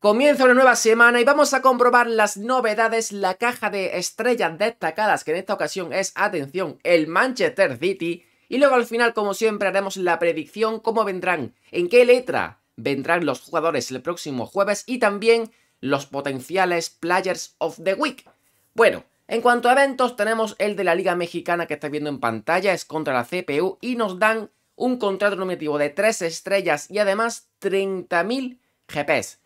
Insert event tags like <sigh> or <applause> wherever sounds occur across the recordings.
Comienza una nueva semana y vamos a comprobar las novedades, la caja de estrellas destacadas, que en esta ocasión es, atención, el Manchester City. Y luego al final, como siempre, haremos la predicción, cómo vendrán, en qué letra vendrán los jugadores el próximo jueves y también los potenciales Players of the Week. Bueno, en cuanto a eventos, tenemos el de la Liga Mexicana que estáis viendo en pantalla, es contra la CPU y nos dan un contrato nominativo de 3 estrellas y además 30.000 GPs.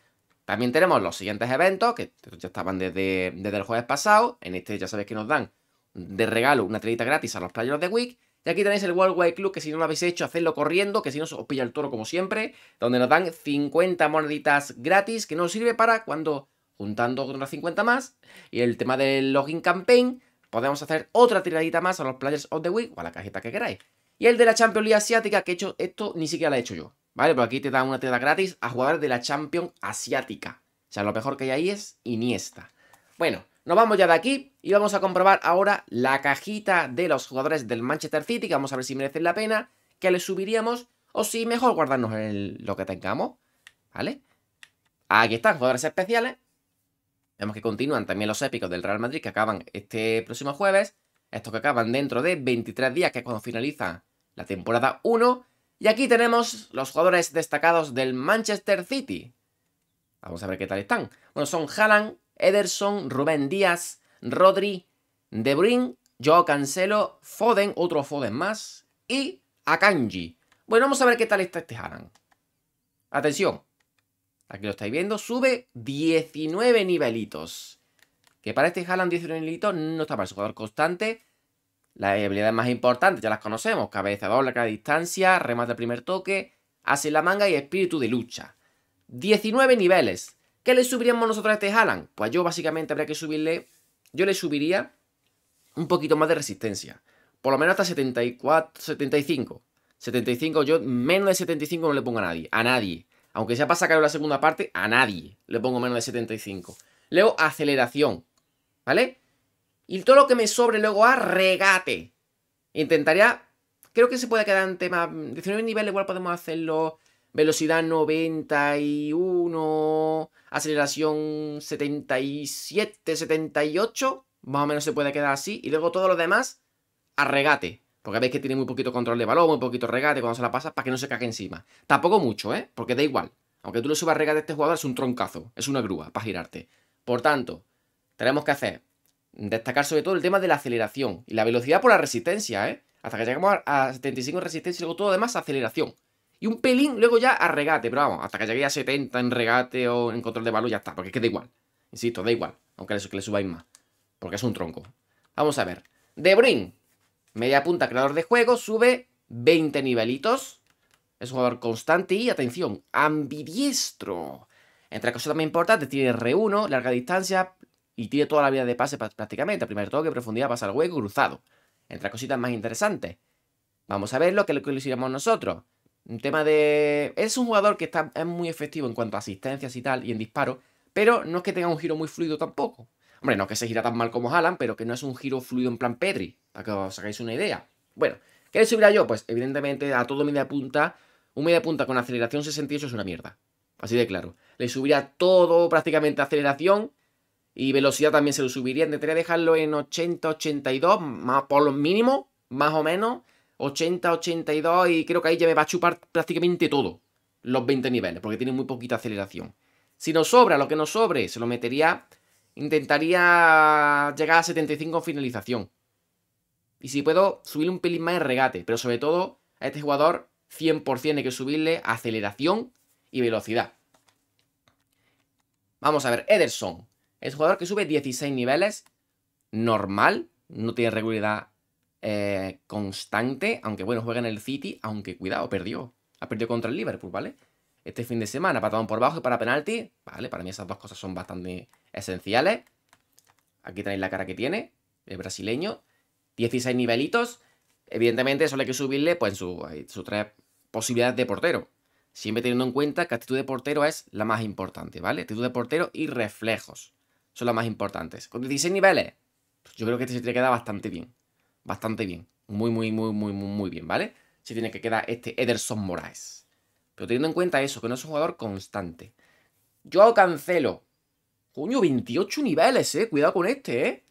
También tenemos los siguientes eventos, que ya estaban desde, el jueves pasado. En este ya sabéis que nos dan de regalo una tiradita gratis a los players of the Week. Y aquí tenéis el World Wide Club, que si no lo habéis hecho, hacedlo corriendo, que si no os pilla el toro como siempre, donde nos dan 50 moneditas gratis, que nos sirve para cuando, juntando otras 50 más, y el tema del login campaign, podemos hacer otra tiradita más a los Players of the Week o a la cajita que queráis. Y el de la Champions League Asiática, que he hecho esto, ni siquiera la he hecho yo. ¿Vale? Pero aquí te da una teta gratis a jugadores de la Champions Asiática. O sea, lo mejor que hay ahí es Iniesta. Bueno, nos vamos ya de aquí y vamos a comprobar ahora la cajita de los jugadores del Manchester City, vamos a ver si merecen la pena, que les subiríamos o si mejor guardarnos lo que tengamos, ¿vale? Aquí están, jugadores especiales. Vemos que continúan también los épicos del Real Madrid que acaban este próximo jueves. Estos que acaban dentro de 23 días, que es cuando finaliza la temporada 1. Y aquí tenemos los jugadores destacados del Manchester City. Vamos a ver qué tal están. Bueno, son Haaland, Ederson, Rubén Díaz, Rodri, De Bruyne, Joao Cancelo, Foden, otro Foden más, y Akanji. Bueno, vamos a ver qué tal está este Haaland. Atención. Aquí lo estáis viendo. Sube 19 nivelitos. Que para este Haaland 19 nivelitos no está para su jugador constante. Las habilidades más importantes ya las conocemos, cabeza doble a distancia, remate al primer toque, hace la manga y espíritu de lucha. 19 niveles. ¿Qué le subiríamos nosotros a este Alan? Pues yo básicamente habría que subirle, yo le subiría un poquito más de resistencia. Por lo menos hasta 74, 75. 75, yo menos de 75 no le pongo a nadie. A nadie. Aunque sea para sacar la segunda parte, a nadie le pongo menos de 75. leo aceleración. ¿Vale? Y todo lo que me sobre luego a ah, regate. Intentaría. Creo que se puede quedar en tema. 19 mm, nivel igual podemos hacerlo. Velocidad 91. Aceleración 77, 78. Más o menos se puede quedar así. Y luego todo lo demás a regate. Porque veis que tiene muy poquito control de balón, muy poquito regate cuando se la pasa para que no se caque encima. Tampoco mucho, ¿eh? Porque da igual. Aunque tú le subas regate a este jugador, es un troncazo. Es una grúa para girarte. Por tanto, tenemos que hacer destacar sobre todo el tema de la aceleración y la velocidad por la resistencia, ¿eh? Hasta que llegamos a 75 en resistencia y luego todo demás, aceleración. Y un pelín luego ya a regate, pero vamos, hasta que llegué a 70 en regate o en control de valor ya está, porque es que da igual. Insisto, da igual, aunque le, que le subáis más, porque es un tronco. Vamos a ver. De media punta, creador de juego, sube 20 nivelitos. Es un jugador constante y, atención, ambidiestro. Entre cosas también importantes, tiene R1, larga distancia, y tiene toda la vida de pase prácticamente. Primero todo que profundidad pasa el hueco cruzado. Entre cositas más interesantes. Vamos a ver lo que le hicimos nosotros. Un tema de... Es un jugador que está, es muy efectivo en cuanto a asistencias y tal, y en disparo. pero no es que tenga un giro muy fluido tampoco. Hombre, no es que se gira tan mal como Alan. pero que no es un giro fluido en plan Pedri, para que os hagáis una idea. Bueno, ¿qué le subiría yo? Pues evidentemente a todo media punta, un media punta con aceleración 68 es una mierda. Así de claro. Le subiría todo prácticamente aceleración y velocidad también se lo subiría. Intentaría dejarlo en 80, 82, más por lo mínimo, más o menos. 80, 82 y creo que ahí ya me va a chupar prácticamente todo. Los 20 niveles, porque tiene muy poquita aceleración. Si nos sobra lo que nos sobre, se lo metería. Intentaría llegar a 75 en finalización. Y si puedo, subirle un pelín más en regate. Pero sobre todo, a este jugador, 100% hay que subirle aceleración y velocidad. Vamos a ver, Ederson. Es jugador que sube 16 niveles, normal, no tiene regularidad eh, constante, aunque bueno, juega en el City, aunque cuidado, perdió. Ha perdido contra el Liverpool, ¿vale? Este fin de semana, patadón por bajo y para penalti, ¿vale? Para mí esas dos cosas son bastante esenciales. Aquí tenéis la cara que tiene, el brasileño. 16 nivelitos. Evidentemente, eso hay que subirle, pues, en su, tres posibilidades de portero. Siempre teniendo en cuenta que actitud de portero es la más importante, ¿vale? Actitud de portero y reflejos son las más importantes. Con 16 niveles, pues yo creo que este se tiene que quedar bastante bien. Bastante bien. Muy, muy, muy, muy, muy, muy bien, ¿vale? Se tiene que quedar este Ederson Moraes. Pero teniendo en cuenta eso, que no es un jugador constante. Yo cancelo. Coño, 28 niveles, eh. Cuidado con este, eh.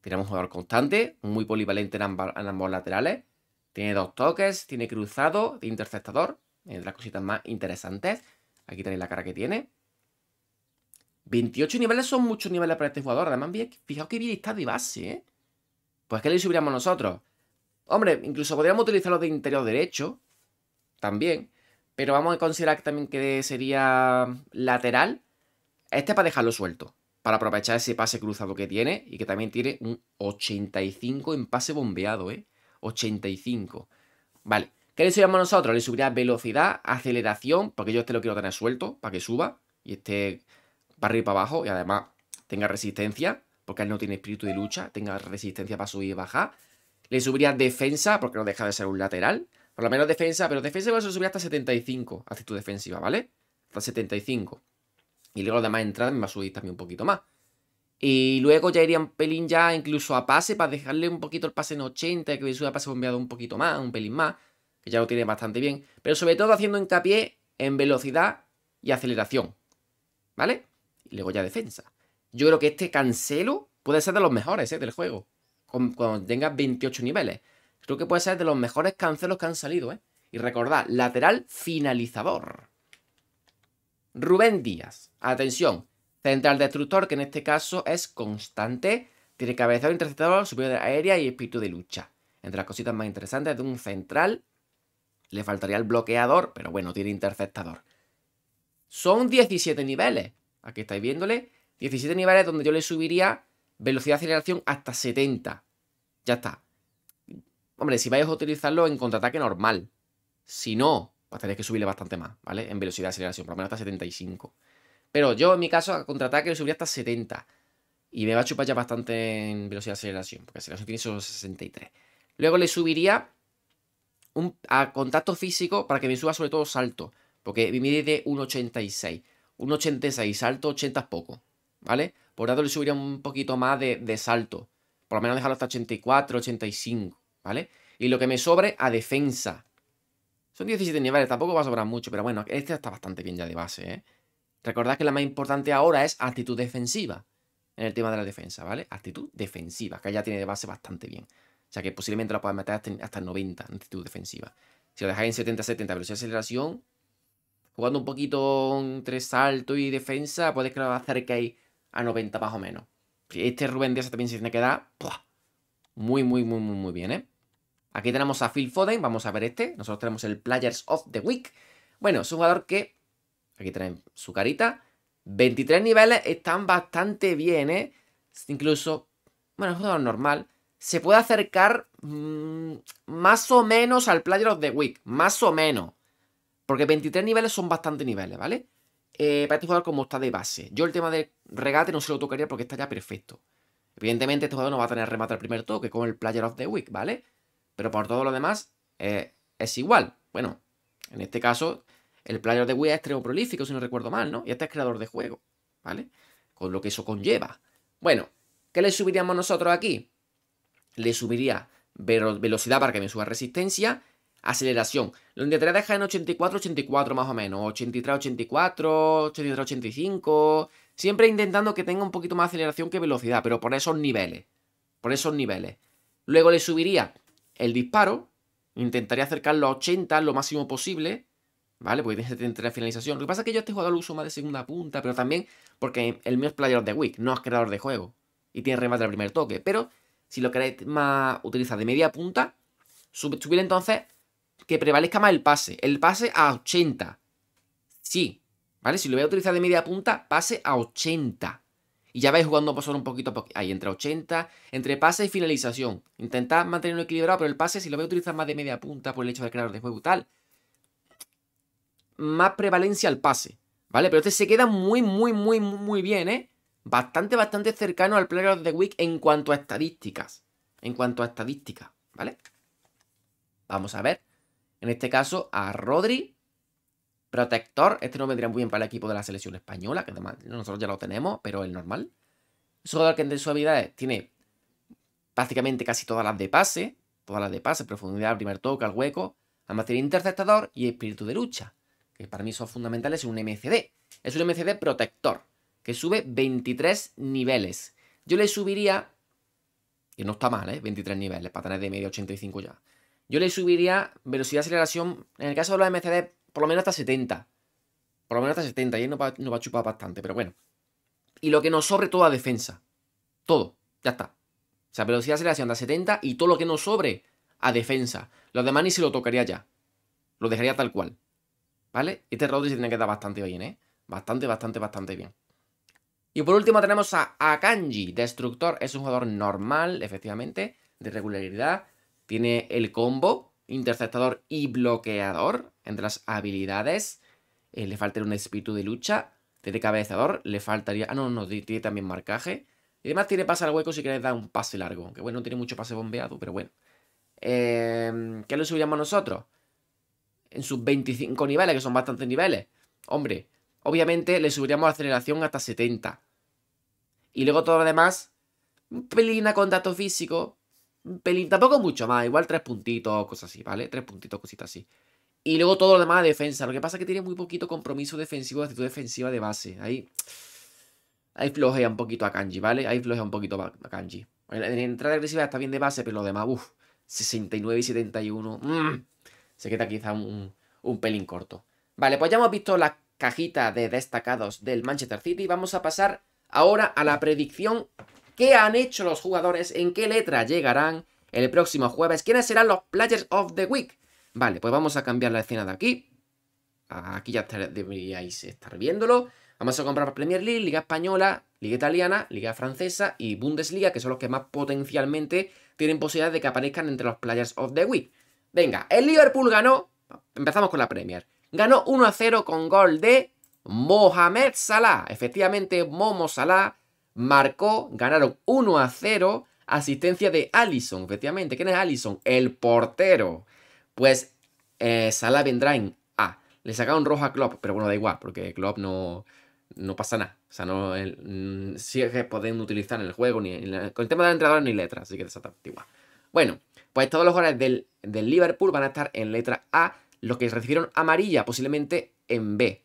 Tenemos un jugador constante, muy polivalente en, ambos laterales. Tiene dos toques, tiene cruzado, de interceptador. de las cositas más interesantes. Aquí tenéis la cara que tiene. 28 niveles son muchos niveles para este jugador. Además, fijaos que bien está de base, ¿eh? Pues que le subiríamos nosotros. Hombre, incluso podríamos utilizarlo de interior derecho. También. Pero vamos a considerar también que sería lateral. Este para dejarlo suelto. Para aprovechar ese pase cruzado que tiene. Y que también tiene un 85 en pase bombeado, ¿eh? 85. Vale. ¿Qué le subíamos nosotros? Le subiría velocidad, aceleración. Porque yo este lo quiero tener suelto. Para que suba. Y este para arriba para abajo y además tenga resistencia, porque él no tiene espíritu de lucha, tenga resistencia para subir y bajar. Le subiría defensa, porque no deja de ser un lateral. Por lo menos defensa, pero defensa va a subir hasta 75, tu defensiva, ¿vale? Hasta 75. Y luego además entrada me va a subir también un poquito más. Y luego ya iría un pelín ya incluso a pase para dejarle un poquito el pase en 80, que me suba pase bombeado un poquito más, un pelín más, que ya lo tiene bastante bien. Pero sobre todo haciendo hincapié en velocidad y aceleración. ¿Vale? y luego ya defensa. Yo creo que este cancelo puede ser de los mejores ¿eh? del juego. cuando tengas 28 niveles. Creo que puede ser de los mejores cancelos que han salido. ¿eh? Y recordad, lateral finalizador. Rubén Díaz. Atención. Central destructor, que en este caso es constante. Tiene de interceptador, superior aérea y espíritu de lucha. Entre las cositas más interesantes de un central. Le faltaría el bloqueador, pero bueno, tiene interceptador. Son 17 niveles aquí estáis viéndole, 17 niveles donde yo le subiría velocidad de aceleración hasta 70. Ya está. Hombre, si vais a utilizarlo en contraataque normal. Si no, a pues que subirle bastante más, ¿vale? En velocidad de aceleración, por lo menos hasta 75. Pero yo, en mi caso, a contraataque le subiría hasta 70. Y me va a chupar ya bastante en velocidad de aceleración, porque aceleración tiene solo 63. Luego le subiría un, a contacto físico para que me suba sobre todo salto, porque mi mide de 1,86 un 86 salto, 80 es poco, ¿vale? Por dado le subiría un poquito más de, salto. Por lo menos dejarlo hasta 84, 85, ¿vale? Y lo que me sobre a defensa. Son 17 niveles, tampoco va a sobrar mucho, pero bueno, este está bastante bien ya de base, ¿eh? Recordad que la más importante ahora es actitud defensiva en el tema de la defensa, ¿vale? Actitud defensiva, que ya tiene de base bastante bien. O sea que posiblemente la puedas meter hasta, hasta 90 en actitud defensiva. Si lo dejáis en 70-70 velocidad de aceleración, jugando un poquito entre salto y defensa, puedes que lo acerquéis a 90 más o menos. Este Rubén Díaz también se tiene que dar muy, muy, muy, muy, muy bien, ¿eh? Aquí tenemos a Phil Foden, vamos a ver este. Nosotros tenemos el Players of the Week. Bueno, es un jugador que... Aquí traen su carita. 23 niveles están bastante bien, ¿eh? Incluso... Bueno, es un jugador normal. Se puede acercar mm, más o menos al Players of the Week. Más o menos. Porque 23 niveles son bastante niveles, ¿vale? Eh, para este jugador como está de base. Yo el tema de regate no se lo tocaría porque está ya perfecto. Evidentemente este jugador no va a tener remate al primer toque con el Player of the Week, ¿vale? Pero por todo lo demás eh, es igual. Bueno, en este caso el Player of the Week es extremo prolífico, si no recuerdo mal, ¿no? Y este es creador de juego, ¿vale? Con lo que eso conlleva. Bueno, ¿qué le subiríamos nosotros aquí? Le subiría velocidad para que me suba resistencia aceleración. Lo intentaré dejar en 84-84 más o menos, 83-84, 83-85, siempre intentando que tenga un poquito más aceleración que velocidad, pero por esos niveles, por esos niveles. Luego le subiría el disparo, intentaría acercarlo a 80 lo máximo posible, ¿vale? Porque tiene 73 finalización. Lo que pasa es que yo este jugador lo uso más de segunda punta, pero también porque el mío es player the week, no es creador de juego. Y tiene remate al primer toque. Pero si lo queréis más utilizar de media punta, subir entonces que prevalezca más el pase. El pase a 80. Sí, ¿vale? Si lo voy a utilizar de media punta, pase a 80. Y ya vais jugando por un poquito Ahí, entre 80, entre pase y finalización. Intentad mantenerlo equilibrado, pero el pase, si lo voy a utilizar más de media punta por el hecho de crear de juego y tal, más prevalencia al pase, ¿vale? Pero este se queda muy, muy, muy, muy bien, ¿eh? Bastante, bastante cercano al Player of the Week en cuanto a estadísticas. En cuanto a estadísticas, ¿vale? Vamos a ver. En este caso, a Rodri, protector. Este no vendría muy bien para el equipo de la selección española, que además nosotros ya lo tenemos, pero el normal. Es un jugador que en su tiene prácticamente casi todas las de pase, todas las de pase, profundidad, primer toque, al hueco. Además tiene interceptador y espíritu de lucha, que para mí son fundamentales en un MCD. Es un MCD protector, que sube 23 niveles. Yo le subiría, que no está mal, ¿eh? 23 niveles, para tener de medio 85 ya. Yo le subiría velocidad de aceleración, en el caso de los MCD, por lo menos hasta 70. Por lo menos hasta 70, y él no va, a chupar bastante, pero bueno. Y lo que nos sobre, todo a defensa. Todo, ya está. O sea, velocidad de aceleración hasta 70 y todo lo que nos sobre a defensa. Los demás ni se lo tocaría ya. Lo dejaría tal cual. ¿Vale? Este Rodri se tiene que dar bastante bien, ¿eh? Bastante, bastante, bastante bien. Y por último tenemos a Akanji, Destructor. Es un jugador normal, efectivamente, de regularidad. Tiene el combo, interceptador y bloqueador entre las habilidades. Eh, le falta un espíritu de lucha. Tiene cabezador, le faltaría... Ah, no, no, tiene también marcaje. Y además tiene pase al hueco si quieres dar un pase largo. Que bueno, no tiene mucho pase bombeado, pero bueno. Em, ¿Qué le subiríamos nosotros? En sus 25 niveles, que son bastantes niveles. Hombre, obviamente le subiríamos aceleración hasta 70. Y luego todo lo demás, un con a contacto físico, pelín, tampoco mucho más, igual tres puntitos, cosas así, ¿vale? Tres puntitos, cositas así. Y luego todo lo demás de defensa. Lo que pasa es que tiene muy poquito compromiso defensivo, actitud defensiva de base. Ahí, ahí flojea un poquito a Kanji, ¿vale? Ahí flojea un poquito a Kanji. En entrada agresiva está bien de base, pero lo demás, uff, 69 y 71. Mm, se queda quizá un, pelín corto. Vale, pues ya hemos visto las cajitas de destacados del Manchester City. Vamos a pasar ahora a la predicción qué han hecho los jugadores, en qué letra llegarán el próximo jueves, quiénes serán los Players of the Week. Vale, pues vamos a cambiar la escena de aquí. Aquí ya deberíais estar viéndolo. Vamos a comprar Premier League, Liga Española, Liga Italiana, Liga Francesa y Bundesliga, que son los que más potencialmente tienen posibilidad de que aparezcan entre los Players of the Week. Venga, el Liverpool ganó, empezamos con la Premier, ganó 1-0 con gol de Mohamed Salah, efectivamente Momo Salah marcó, ganaron 1 a 0, asistencia de Allison, efectivamente. ¿Quién es Allison? El portero. Pues eh, Salah vendrá en A. Le sacaron rojo a Klopp, pero bueno, da igual, porque Klopp no, no pasa nada. O sea, no que mm, pueden utilizar en el juego, ni con el tema del entrenador ni letra, así que exactamente Bueno, pues todos los jugadores del, del Liverpool van a estar en letra A, los que recibieron amarilla posiblemente en B.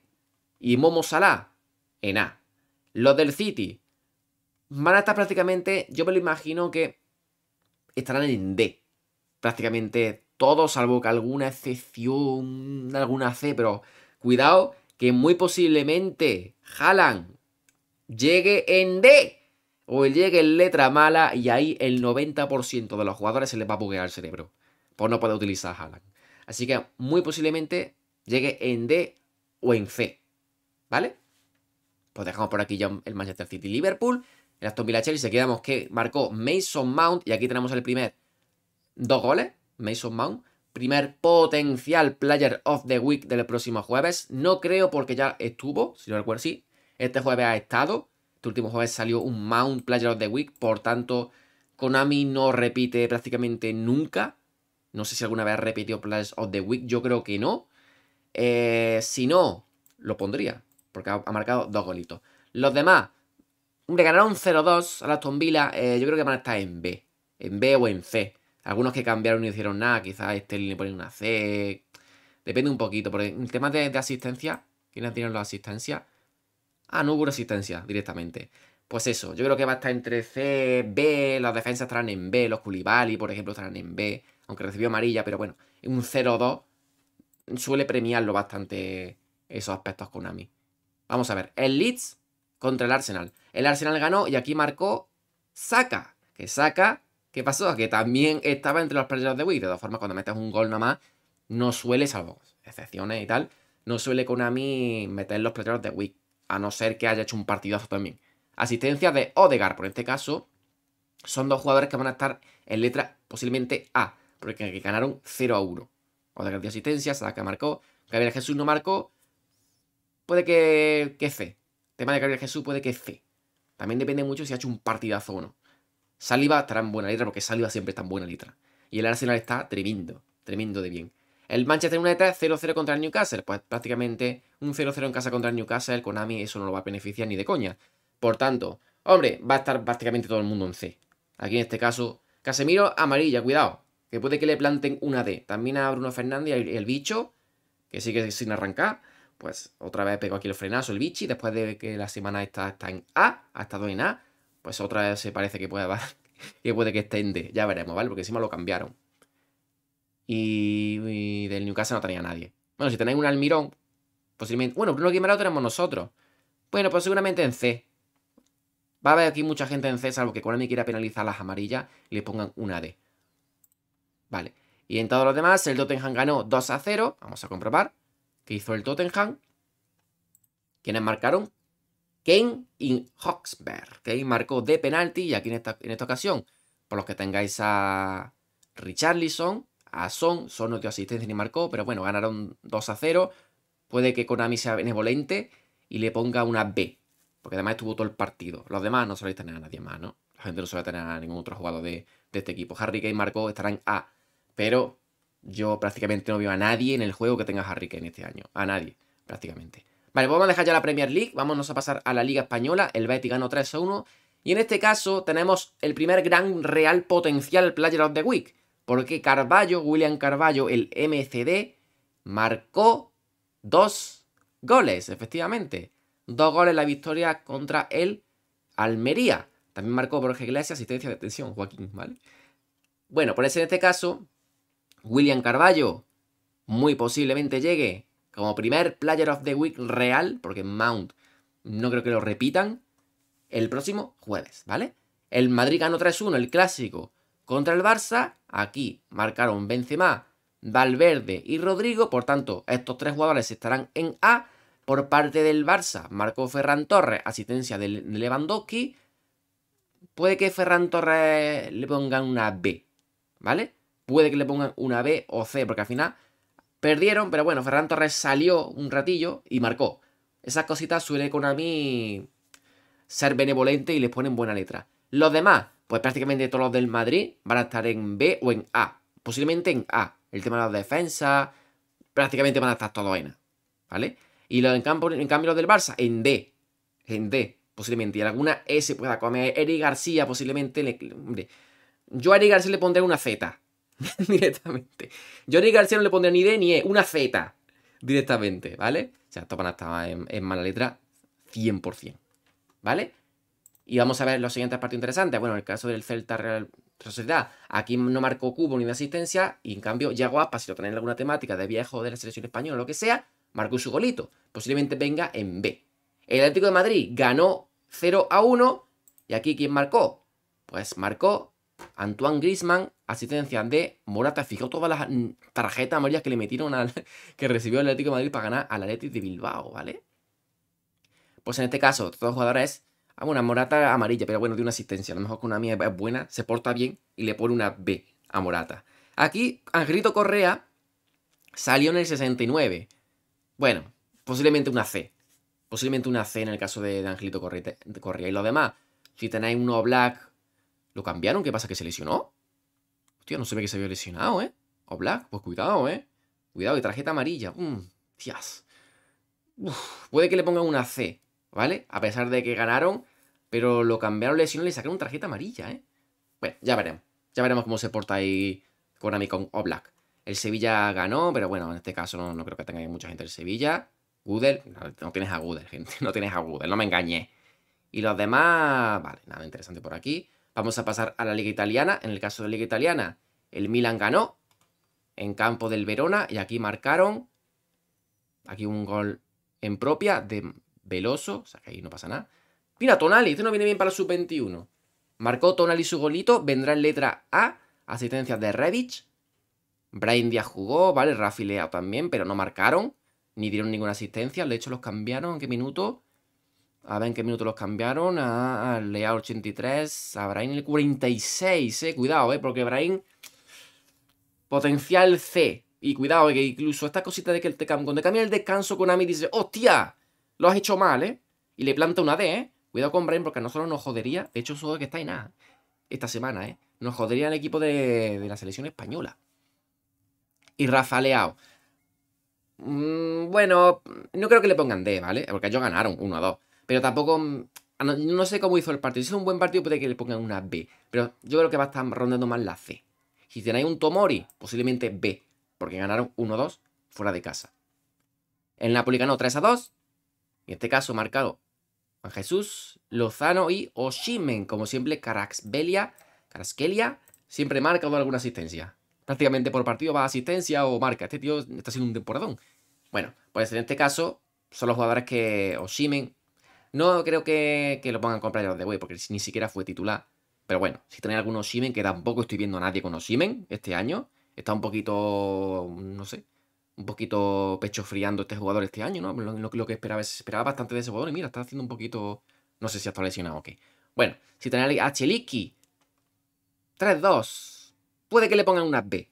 Y Momo Salah en A. Los del City van a estar prácticamente, yo me lo imagino que estarán en D. Prácticamente todos, salvo que alguna excepción, alguna C, pero cuidado que muy posiblemente Haaland llegue en D o llegue en letra mala y ahí el 90% de los jugadores se les va a buguear el cerebro por no poder utilizar Haaland. Así que muy posiblemente llegue en D o en C, ¿vale? Pues dejamos por aquí ya el Manchester City-Liverpool. El Aston Villa Chelsea quedamos que marcó Mason Mount. Y aquí tenemos el primer dos goles. Mason Mount. Primer potencial player of the week del próximo jueves. No creo porque ya estuvo, si no recuerdo, sí. Este jueves ha estado. Este último jueves salió un Mount Player of the Week. Por tanto, Konami no repite prácticamente nunca. No sé si alguna vez repitió player of the Week. Yo creo que no. Eh, si no, lo pondría. Porque ha, marcado dos golitos. Los demás, Hombre, ganaron 0-2 a las Villa, eh, yo creo que van a estar en B. En B o en C. Algunos que cambiaron y no hicieron nada. Quizás este le ponen una C. Depende un poquito. Porque en temas de, asistencia, ¿quiénes tienen la asistencia? Ah, no hubo asistencia directamente. Pues eso, yo creo que va a estar entre C, B, las defensas estarán en B, los Culibali, por ejemplo, estarán en B, aunque recibió amarilla, pero bueno, un 0-2 suele premiarlo bastante esos aspectos Konami. Vamos a ver, el Leeds contra el Arsenal. El Arsenal ganó y aquí marcó Saka. Que Saka, ¿qué pasó? Que también estaba entre los perdedores de Wii. De todas formas, cuando metes un gol nada más, no suele, salvo excepciones y tal, no suele con mí meter los perdedores de Wii. A no ser que haya hecho un partidazo también. Asistencia de Odegar, por este caso, son dos jugadores que van a estar en letra posiblemente A, porque ganaron 0 a 1. Odegar dio asistencia, Saka marcó, Gabriel Jesús no marcó, puede que, que C. Tema de Gabriel Jesús puede que C. También depende mucho si ha hecho un partidazo o no. Saliva estará en buena letra porque Saliva siempre está en buena letra. Y el Arsenal está tremendo, tremendo de bien. El Manchester United 0-0 contra el Newcastle. Pues prácticamente un 0-0 en casa contra el Newcastle. Konami eso no lo va a beneficiar ni de coña. Por tanto, hombre, va a estar prácticamente todo el mundo en C. Aquí en este caso, Casemiro amarilla, cuidado. Que puede que le planten una D. También a Bruno Fernández y el bicho, que sigue sin arrancar pues otra vez pego aquí el frenazo el bichi, después de que la semana esta está en A, ha estado en A, pues otra vez se parece que puede, <laughs> que puede que esté en D, ya veremos, ¿vale? Porque encima lo cambiaron. Y, del Newcastle no tenía nadie. Bueno, si tenéis un Almirón, posiblemente... Bueno, que me lo tenemos nosotros. Bueno, pues seguramente en C. Va a haber aquí mucha gente en C, salvo que Konami quiera penalizar las amarillas le pongan una D. Vale. Y en todos los demás, el Tottenham ganó 2 a 0. Vamos a comprobar que hizo el Tottenham. ¿Quiénes marcaron? Kane y Hoxberg. Kane marcó de penalti y aquí en esta, ocasión, por los que tengáis a Richarlison, a Son, Son no dio asistencia ni marcó, pero bueno, ganaron 2 a 0. Puede que Konami sea benevolente y le ponga una B, porque además estuvo todo el partido. Los demás no soléis tener a nadie más, ¿no? La gente no suele tener a ningún otro jugador de, de este equipo. Harry Kane marcó, estarán A, pero yo prácticamente no veo a nadie en el juego que tenga Harry Kane este año. A nadie, prácticamente. Vale, pues vamos a dejar ya la Premier League. Vámonos a pasar a la Liga Española. El Betis ganó 3-1. Y en este caso tenemos el primer gran real potencial Player of the Week. Porque Carballo, William Carballo, el MCD, marcó dos goles, efectivamente. Dos goles en la victoria contra el Almería. También marcó Borges Iglesias, asistencia de atención, Joaquín, ¿vale? Bueno, por eso en este caso William Carballo muy posiblemente llegue como primer Player of the Week real, porque Mount no creo que lo repitan, el próximo jueves, ¿vale? El Madrid ganó 3-1, el clásico, contra el Barça. Aquí marcaron Benzema, Valverde y Rodrigo, por tanto, estos tres jugadores estarán en A. Por parte del Barça, marcó Ferran Torres, asistencia de Lewandowski. Puede que Ferran Torres le pongan una B, ¿vale? puede que le pongan una B o C, porque al final perdieron, pero bueno, Ferran Torres salió un ratillo y marcó. Esas cositas a mí ser benevolente y les ponen buena letra. Los demás, pues prácticamente todos los del Madrid van a estar en B o en A, posiblemente en A. El tema de la defensa, prácticamente van a estar todos en A, ¿vale? Y los en, campo, en cambio los del Barça, en D, en D, posiblemente. Y alguna e S pueda comer. Eric García, posiblemente. Le, hombre, yo a Eric García le pondré una Z, <laughs> directamente. Johnny García no le pondría ni D ni E, una Z directamente, ¿vale? O sea, Topana estaba en, en mala letra 100%, ¿vale? Y vamos a ver los siguientes partidos interesantes. Bueno, en el caso del Celta Real Sociedad, aquí no marcó cubo ni de asistencia, y en cambio, Yaguapa, si lo tenéis alguna temática de viejo de la selección española o lo que sea, marcó su golito. Posiblemente venga en B. El Atlético de Madrid ganó 0 a 1, y aquí, ¿quién marcó? Pues marcó Antoine Grisman, asistencia de Morata. fijó todas las tarjetas amarillas que le metieron al. <laughs> que recibió el Atlético de Madrid para ganar al Atlético de Bilbao, ¿vale? Pues en este caso, todos los jugadores. Ah, bueno, Morata amarilla, pero bueno, de una asistencia. A lo mejor con una mía es buena, se porta bien y le pone una B a Morata. Aquí, Angelito Correa salió en el 69. Bueno, posiblemente una C. Posiblemente una C en el caso de, Angelito Correa. Y lo demás, si tenéis uno Black ¿Lo cambiaron? ¿Qué pasa? ¿Que se lesionó? Hostia, no se ve que se había lesionado, ¿eh? O oh, Black, pues cuidado, ¿eh? Cuidado, y tarjeta amarilla. Mm, tías. puede que le pongan una C, ¿vale? A pesar de que ganaron, pero lo cambiaron lesionó y le sacaron tarjeta amarilla, ¿eh? Bueno, ya veremos. Ya veremos cómo se porta ahí con O oh, Black. El Sevilla ganó, pero bueno, en este caso no, creo que tenga mucha gente el Sevilla. Google, no, tienes a Guder, gente. <laughs> No tienes a Google, no me engañé. Y los demás, vale, nada interesante por aquí. Vamos a pasar a la Liga Italiana. En el caso de la Liga Italiana, el Milan ganó en campo del Verona y aquí marcaron. Aquí un gol en propia de Veloso, o sea que ahí no pasa nada. Mira, Tonali, esto no viene bien para el sub-21. Marcó Tonali su golito, vendrá en letra A, asistencia de Rebic. Brian Díaz jugó, ¿vale? Rafi también, pero no marcaron, ni dieron ninguna asistencia. De hecho, los cambiaron, ¿en qué minuto? A ver en qué minuto los cambiaron. A, a Leao 83. A Brain el 46, eh. Cuidado, eh. Porque Brain. Potencial C. Y cuidado, eh, que incluso esta cosita de que te cuando cambia el descanso, con Ami dice: ¡Hostia! Lo has hecho mal, eh. Y le planta una D, eh. Cuidado con Brain porque a nosotros nos jodería. De hecho, eso que está en nada. Esta semana, eh. Nos jodería el equipo de, la selección española. Y Rafa Leao. Mm, bueno, no creo que le pongan D, ¿vale? Porque ellos ganaron 1 a 2. Pero tampoco. Mm, no, sé cómo hizo el partido. Si es un buen partido, puede que le pongan una B. Pero yo creo que va a estar rondando más la C. Si tenéis un Tomori, posiblemente B. Porque ganaron 1-2 fuera de casa. El Napoli ganó 3-2. En este caso, marcado Juan Jesús, Lozano y Oshimen. Como siempre, Caraxbelia. Caraskelia siempre marca o alguna asistencia. Prácticamente por partido va a asistencia o marca. Este tío está haciendo un temporadón. Bueno, pues en este caso son los jugadores que Oshimen no creo que, lo pongan a comprar de Way, porque ni siquiera fue titular. Pero bueno, si tenéis algunos Simen, que tampoco estoy viendo a nadie con Osimen este año. Está un poquito, no sé, un poquito pecho friando este jugador este año, ¿no? Lo, que esperaba, esperaba bastante de ese jugador. Y mira, está haciendo un poquito, no sé si está lesionado o qué. Bueno, si tenéis a Cheliki, 3-2. Puede que le pongan una B.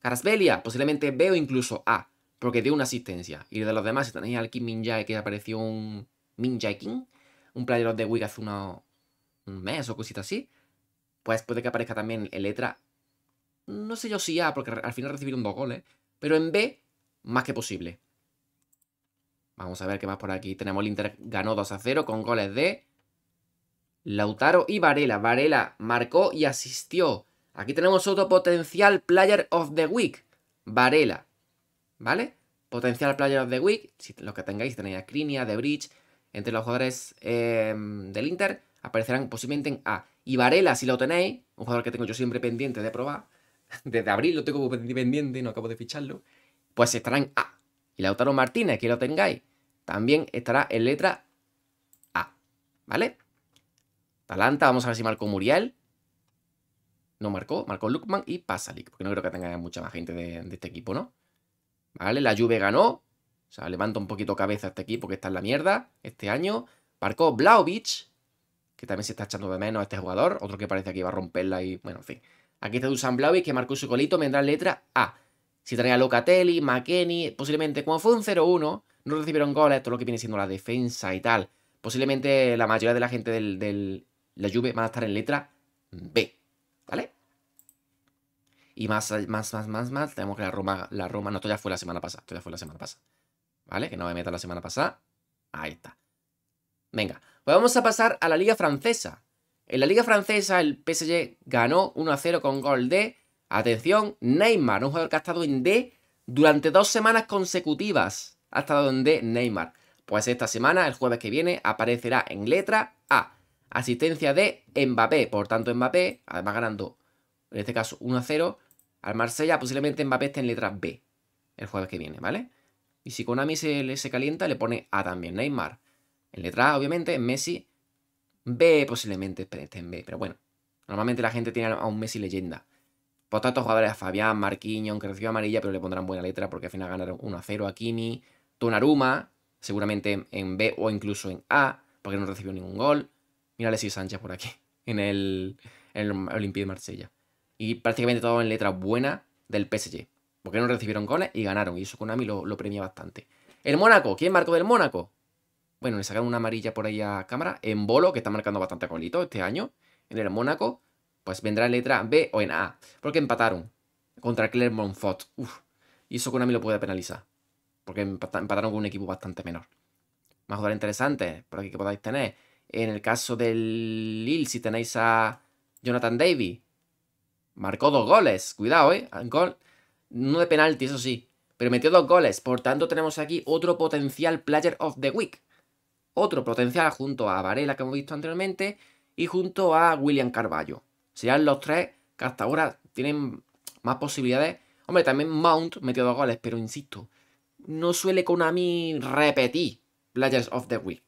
Carasvelia, posiblemente B o incluso A, porque dio una asistencia. Y de los demás, si tenéis al Kim Min Jae, que apareció un, Min King, un player of the week hace unos, un mes o cositas así, pues puede que aparezca también en letra, no sé yo si A, porque al final recibieron dos goles, pero en B, más que posible. Vamos a ver qué más por aquí. Tenemos el Inter ganó 2 a 0 con goles de Lautaro y Varela. Varela marcó y asistió. Aquí tenemos otro potencial Player of the Week. Varela. ¿Vale? Potencial Player of the Week. Si los que tengáis tenéis a Crinia, The Bridge, entre los jugadores em, del Inter, aparecerán posiblemente en A. Y Varela, si lo tenéis, un jugador que tengo yo siempre pendiente de probar, <laughs> desde abril lo tengo pendiente, no acabo de ficharlo, pues estará en A. Y Lautaro Martínez, que lo tengáis, también estará en letra A. ¿Vale? talanta vamos a ver si marcó Muriel. No marcó, marcó Lukman y Pasalic, porque no creo que tenga mucha más gente de, de este equipo, ¿no? ¿Vale? La Juve ganó, o sea, levanta un poquito cabeza este equipo porque está en la mierda este año. Marcó Blaovic, que también se está echando de menos a este jugador. Otro que parece que iba a romperla y, bueno, en fin. Aquí está Dusan Blaovic, que marcó su colito, vendrá letra A. Si trae a Locatelli, McKenny, posiblemente como fue un 0-1, no recibieron goles, todo lo que viene siendo la defensa y tal. Posiblemente la mayoría de la gente del, la Juve van a estar en letra B, ¿vale? Y más, más, más, más, más, tenemos que la Roma, la Roma, no, esto ya fue la semana pasada, esto ya fue la semana pasada. ¿vale? Que no me meta la semana pasada. Ahí está. Venga, pues vamos a pasar a la liga francesa. En la liga francesa el PSG ganó 1-0 con gol de, atención, Neymar, un jugador que ha estado en D durante dos semanas consecutivas. Ha estado en D Neymar. Pues esta semana, el jueves que viene, aparecerá en letra A. Asistencia de Mbappé. Por tanto, Mbappé, además ganando, en este caso, 1-0 al Marsella, posiblemente Mbappé esté en letra B el jueves que viene, ¿vale? Y si Konami se, se calienta, le pone A también, Neymar. En letra A, obviamente, Messi. B, posiblemente, en B, pero bueno. Normalmente la gente tiene a un Messi leyenda. Por tanto, jugadores a Fabián, Marquinhos, que recibió amarilla, pero le pondrán buena letra porque al final ganaron 1-0 a Kimi. Tonaruma, seguramente en B o incluso en A, porque no recibió ningún gol. Mira Alexis Sánchez por aquí, <laughs> en el, en Olympique de Marsella. Y prácticamente todo en letra buena del PSG porque no recibieron goles y ganaron. Y eso Konami lo, lo premia bastante. El Mónaco, ¿quién marcó del Mónaco? Bueno, le sacaron una amarilla por ahí a cámara. En Bolo, que está marcando bastante golito este año. En el Mónaco, pues vendrá en letra B o en A. Porque empataron contra Clermont foth Uf. Y eso Konami lo puede penalizar. Porque empataron con un equipo bastante menor. Más jugadores interesante por aquí que podáis tener. En el caso del Lille, si tenéis a Jonathan Davy. marcó dos goles. Cuidado, ¿eh? Gol no de penalti, eso sí. Pero metió dos goles. Por tanto, tenemos aquí otro potencial Player of the Week. Otro potencial junto a Varela, que hemos visto anteriormente, y junto a William Carballo. Serían los tres que hasta ahora tienen más posibilidades. Hombre, también Mount metió dos goles, pero insisto, no suele mí repetir Players of the Week.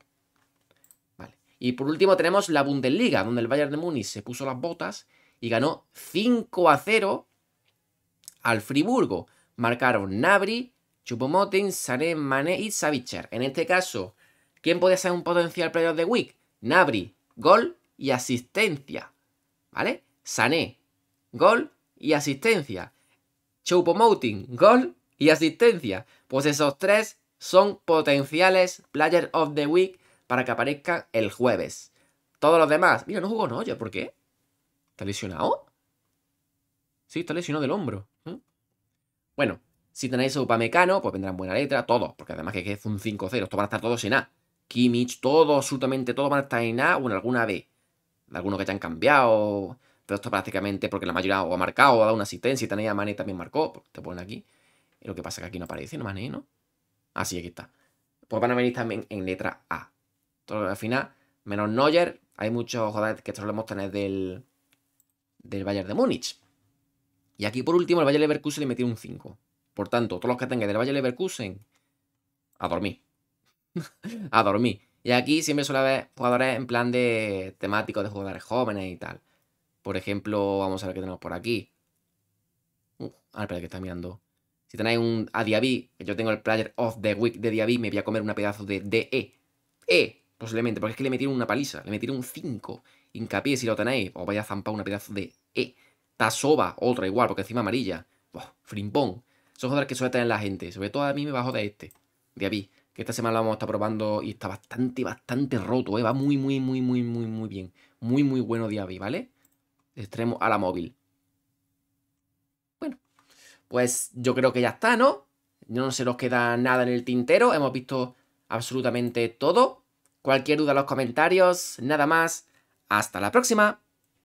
Vale. Y por último tenemos la Bundesliga, donde el Bayern de Múnich se puso las botas y ganó 5 a 0 al Friburgo. Marcaron Nabri, Chupomotin, Sané, Mané y Savicher. En este caso, ¿quién puede ser un potencial player of the Week? Nabri, gol y asistencia. ¿Vale? Sané, gol y asistencia. choupo gol y asistencia. Pues esos tres son potenciales Player of the Week para que aparezcan el jueves. Todos los demás. Mira, no jugó Noya, ¿por qué? ¿Está lesionado? Sí, está lesionado del hombro. Bueno, si tenéis a Upamecano, pues vendrán buena letra, todo, porque además que es un 5-0, estos van a estar todos en A. Kimmich, todos, absolutamente todos van a estar en A o en alguna B. Algunos que ya han cambiado, pero esto prácticamente porque la mayoría o ha marcado o ha dado una asistencia. Si tenéis a Mane también marcó, pues, te ponen aquí. Y lo que pasa es que aquí no aparece, no Mane, ¿no? Ah, sí, aquí está. Pues van a venir también en letra A. Todo, al final, menos Neuer, hay muchos jugadores que solemos tener del, del Bayern de Múnich. Y aquí por último el Valle Leverkusen le metió un 5. Por tanto, todos los que tengan del Valle Leverkusen, a dormir. <laughs> a dormir. Y aquí siempre suele haber jugadores en plan de temático de jugadores jóvenes y tal. Por ejemplo, vamos a ver qué tenemos por aquí. Uh, ah, espera, que está mirando. Si tenéis un a yo tengo el Player of the Week de Diaby, me voy a comer una pedazo de DE. E, posiblemente, porque es que le metieron una paliza, le metieron un 5. Hincapié si lo tenéis, os vaya a zampar una pedazo de E. Tasoba, otra igual, porque encima amarilla. Frimpón. frimpón. Son jugadores que suele tener la gente. Sobre todo a mí me bajo de este, de Avi, que esta semana lo vamos a estar probando y está bastante, bastante roto, eh, Va muy, muy, muy, muy, muy, muy bien. Muy, muy bueno de ¿vale? Extremo a la móvil. Bueno, pues yo creo que ya está, ¿no? No se nos queda nada en el tintero. Hemos visto absolutamente todo. Cualquier duda en los comentarios. Nada más. Hasta la próxima.